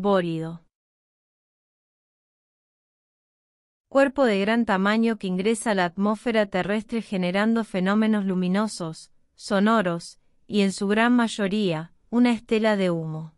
Bórido. Cuerpo de gran tamaño que ingresa a la atmósfera terrestre generando fenómenos luminosos, sonoros, y en su gran mayoría, una estela de humo.